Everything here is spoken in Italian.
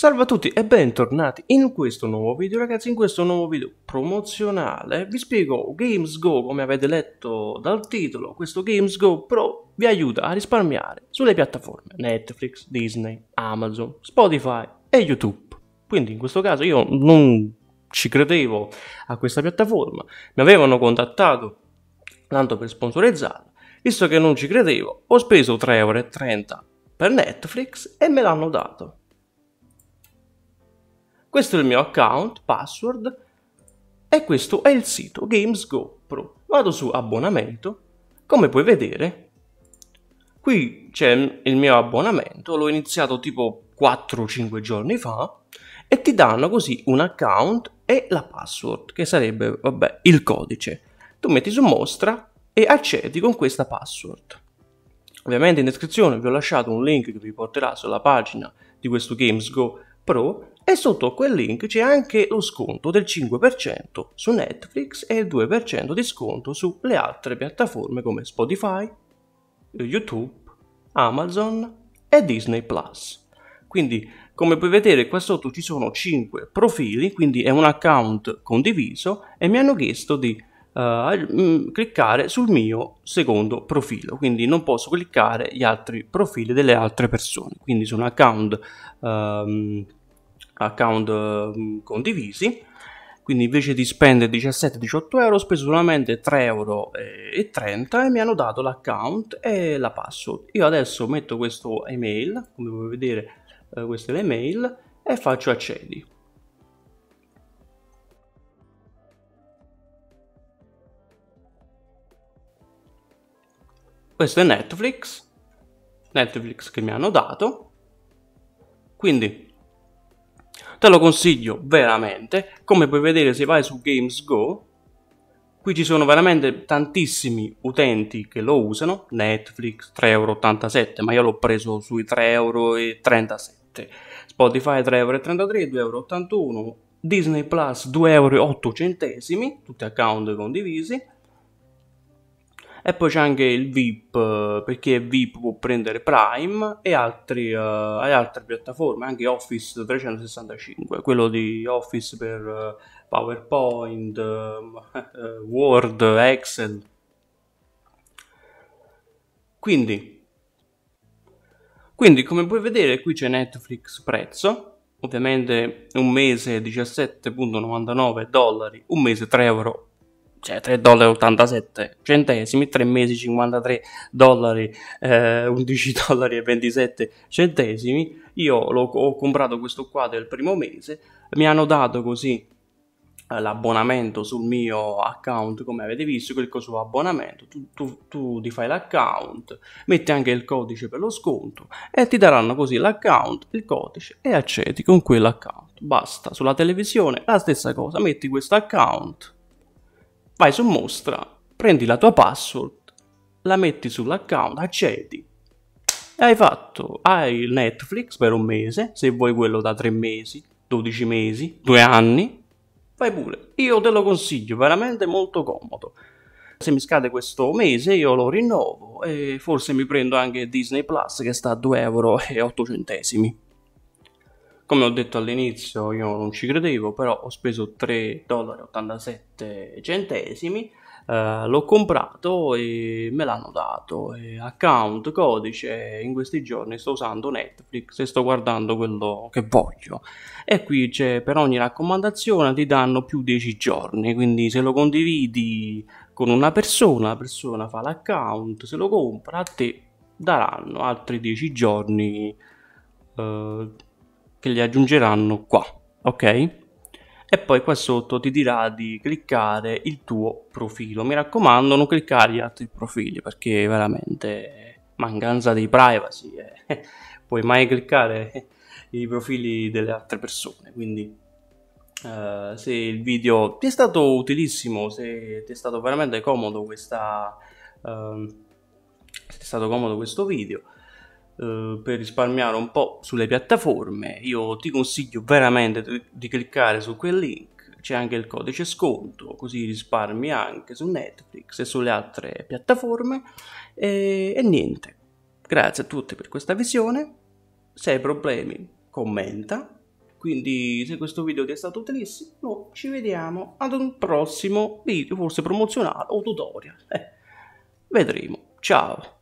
Salve a tutti e bentornati in questo nuovo video ragazzi, in questo nuovo video promozionale vi spiego Games Go come avete letto dal titolo, questo Games Go Pro vi aiuta a risparmiare sulle piattaforme Netflix, Disney, Amazon, Spotify e YouTube. Quindi in questo caso io non ci credevo a questa piattaforma, mi avevano contattato tanto per sponsorizzarla, visto che non ci credevo ho speso 3,30€ per Netflix e me l'hanno dato questo è il mio account, password e questo è il sito GamesGo Pro. Vado su abbonamento, come puoi vedere qui c'è il mio abbonamento, l'ho iniziato tipo 4-5 giorni fa e ti danno così un account e la password che sarebbe vabbè il codice. Tu metti su mostra e accedi con questa password. Ovviamente in descrizione vi ho lasciato un link che vi porterà sulla pagina di questo Games Go Pro e sotto a quel link c'è anche lo sconto del 5% su Netflix e il 2% di sconto sulle altre piattaforme come Spotify, YouTube, Amazon e Disney Plus. Quindi, come puoi vedere, qua sotto ci sono 5 profili, quindi è un account condiviso e mi hanno chiesto di uh, cliccare sul mio secondo profilo, quindi non posso cliccare gli altri profili delle altre persone. Quindi su un account um, account mm, condivisi quindi invece di spendere 17-18 euro ho speso solamente 3,30 euro e mi hanno dato l'account e la password io adesso metto questo email come puoi vedere eh, questa è l'email e faccio accedi questo è Netflix Netflix che mi hanno dato quindi te lo consiglio veramente come puoi vedere se vai su Games Go qui ci sono veramente tantissimi utenti che lo usano Netflix 3,87€ ma io l'ho preso sui 3,37€ Spotify 3,33€, 2,81€, Disney Plus 2,08€, tutti account condivisi, e poi c'è anche il VIP eh, perché VIP può prendere Prime e altri, uh, altre piattaforme anche Office 365 quello di Office per uh, PowerPoint uh, Word, Excel quindi, quindi come puoi vedere qui c'è Netflix prezzo ovviamente un mese 17,99 dollari un mese 3 euro cioè 3,87 dollari centesimi, 3 mesi 53 dollari, eh, 11 dollari e 27 centesimi. Io lo, ho comprato questo qua del primo mese, mi hanno dato così eh, l'abbonamento sul mio account come avete visto clicco su abbonamento tu, tu, tu, ti fai l'account metti anche il codice per lo sconto e ti daranno così l'account il codice e accedi con quell'account basta sulla televisione la stessa cosa metti questo account vai su mostra, prendi la tua password, la metti sull'account, accedi. e Hai fatto, hai Netflix per un mese, se vuoi quello da tre mesi, 12 mesi, due anni, fai pure. Io te lo consiglio, veramente molto comodo. Se mi scade questo mese io lo rinnovo e forse mi prendo anche Disney Plus che sta a 2,08 euro. Come ho detto all'inizio io non ci credevo, però ho speso 3,87 dollari. Uh, l'ho comprato e me l'hanno dato. E account, codice, in questi giorni sto usando Netflix e sto guardando quello che voglio. E qui c'è per ogni raccomandazione ti danno più 10 giorni, quindi se lo condividi con una persona, la persona fa l'account, se lo compra a te daranno altri 10 giorni. Uh, che li aggiungeranno qua, ok? E poi qua sotto ti dirà di cliccare il tuo profilo. Mi raccomando, non cliccare gli altri profili perché veramente mancanza di privacy. Eh. Puoi mai cliccare i profili delle altre persone, quindi Uh, se il video ti è stato utilissimo, se ti è stato veramente comodo questa, uh, se ti è stato comodo questo video, eh, per risparmiare un po' sulle piattaforme, io ti consiglio veramente di cliccare su quel link c'è anche il codice sconto, così risparmi anche su Netflix e sulle altre piattaforme. E, e, niente, grazie a tutti per questa visione. Se hai problemi, commenta. Quindi, se questo video ti è stato utilissimo, noi ci vediamo ad un prossimo video, forse promozionale o tutorial. Eh, vedremo. Ciao!